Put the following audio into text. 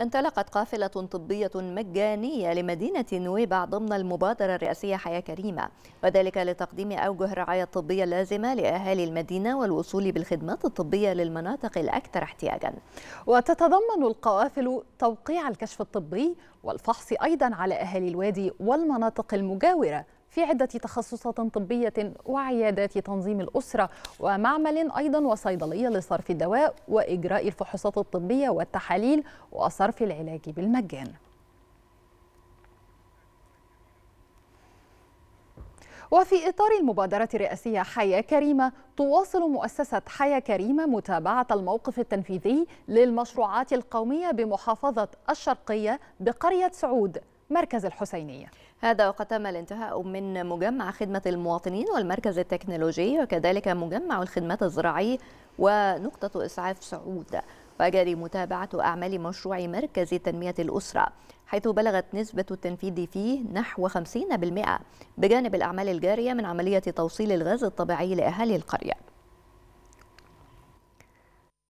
انطلقت قافلة طبية مجانية لمدينة نويبع ضمن المبادرة الرئاسية حياة كريمة وذلك لتقديم أوجه الرعاية الطبية اللازمة لأهالي المدينة والوصول بالخدمات الطبية للمناطق الأكثر احتياجا وتتضمن القوافل توقيع الكشف الطبي والفحص أيضا على أهالي الوادي والمناطق المجاورة في عدة تخصصات طبية وعيادات تنظيم الأسرة ومعمل أيضا وصيدلية لصرف الدواء وإجراء الفحوصات الطبية والتحاليل وصرف العلاج بالمجان وفي إطار المبادرة الرئاسية حياة كريمة تواصل مؤسسة حياة كريمة متابعة الموقف التنفيذي للمشروعات القومية بمحافظة الشرقية بقرية سعود مركز الحسينية هذا وقد تم الانتهاء من مجمع خدمة المواطنين والمركز التكنولوجي وكذلك مجمع الخدمات الزراعي ونقطة إسعاف سعود وجري متابعة أعمال مشروع مركز تنمية الأسرة حيث بلغت نسبة التنفيذ فيه نحو 50% بجانب الأعمال الجارية من عملية توصيل الغاز الطبيعي لأهالي القرية